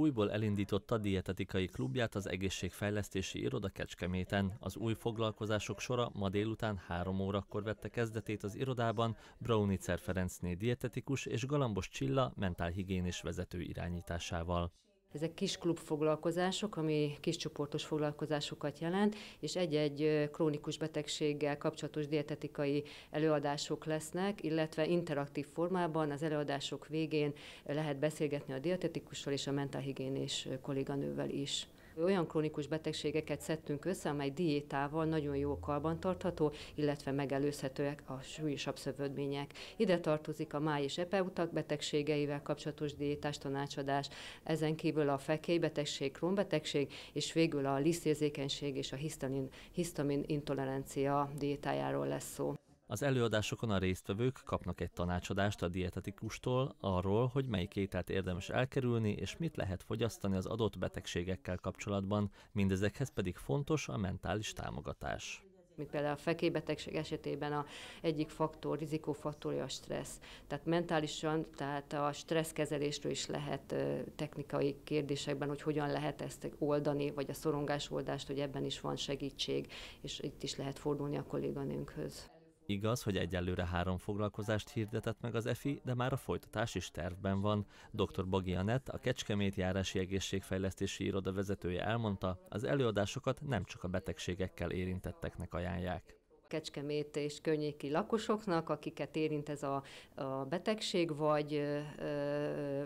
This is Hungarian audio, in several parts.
újból elindította dietetikai klubját az egészségfejlesztési iroda Kecskeméten. Az új foglalkozások sora ma délután három órakor vette kezdetét az irodában Braunitzer Ferencné dietetikus és Galambos Csilla mentálhigiénis vezető irányításával. Ezek kis klubfoglalkozások, ami kis csoportos foglalkozásokat jelent, és egy-egy krónikus betegséggel kapcsolatos dietetikai előadások lesznek, illetve interaktív formában az előadások végén lehet beszélgetni a dietetikussal és a mentálhigiénés kolléganővel is olyan krónikus betegségeket szedtünk össze, amely diétával nagyon jó karban tartható, illetve megelőzhetőek a súlyosabb szövődmények. Ide tartozik a máj és epeutak betegségeivel kapcsolatos diétás tanácsadás, ezen kívül a fekélybetegség, krónbetegség, és végül a lisztérzékenység és a hisztamin, hisztamin intolerancia diétájáról lesz szó. Az előadásokon a résztvevők kapnak egy tanácsadást a dietetikustól arról, hogy melyik ételt érdemes elkerülni, és mit lehet fogyasztani az adott betegségekkel kapcsolatban, mindezekhez pedig fontos a mentális támogatás mint például a fekélybetegség esetében a egyik faktor, rizikófaktorja a stressz. Tehát mentálisan, tehát a stresszkezelésről is lehet technikai kérdésekben, hogy hogyan lehet ezt oldani, vagy a szorongásoldást, hogy ebben is van segítség, és itt is lehet fordulni a kolléganőnkhöz. Igaz, hogy egyelőre három foglalkozást hirdetett meg az EFI, de már a folytatás is tervben van. Dr. Bagi Anett, a Kecskemét Járási Egészségfejlesztési Iroda vezetője elmondta, az előadásokat nem csak a betegségekkel érintetteknek ajánlják. Kecskemét és környéki lakosoknak, akiket érint ez a, a betegség, vagy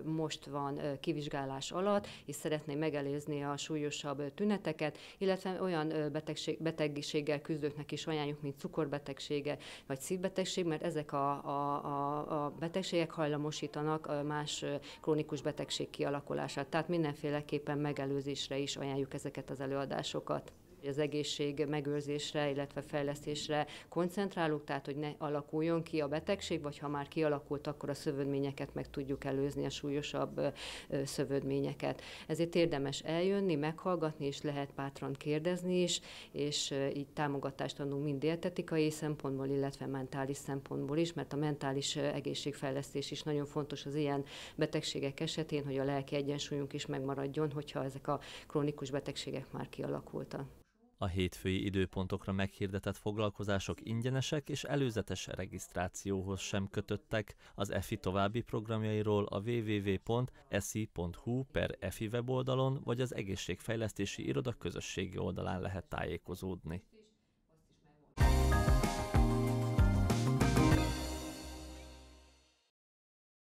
most van kivizsgálás alatt, és szeretné megelőzni a súlyosabb tüneteket, illetve olyan betegség, betegséggel küzdőknek is ajánljuk, mint cukorbetegsége vagy szívbetegség, mert ezek a, a, a, a betegségek hajlamosítanak más krónikus betegség kialakulását. Tehát mindenféleképpen megelőzésre is ajánljuk ezeket az előadásokat hogy az egészség megőrzésre, illetve fejlesztésre koncentrálunk, tehát hogy ne alakuljon ki a betegség, vagy ha már kialakult, akkor a szövődményeket meg tudjuk előzni, a súlyosabb szövődményeket. Ezért érdemes eljönni, meghallgatni, és lehet bátran kérdezni is, és így támogatást adunk mind dietetikai szempontból, illetve mentális szempontból is, mert a mentális egészségfejlesztés is nagyon fontos az ilyen betegségek esetén, hogy a lelki egyensúlyunk is megmaradjon, hogyha ezek a krónikus betegségek már kialakultak. A hétfői időpontokra meghirdetett foglalkozások ingyenesek és előzetes regisztrációhoz sem kötöttek. Az EFI további programjairól a www.esi.hu per EFI weboldalon vagy az egészségfejlesztési iroda közösségi oldalán lehet tájékozódni.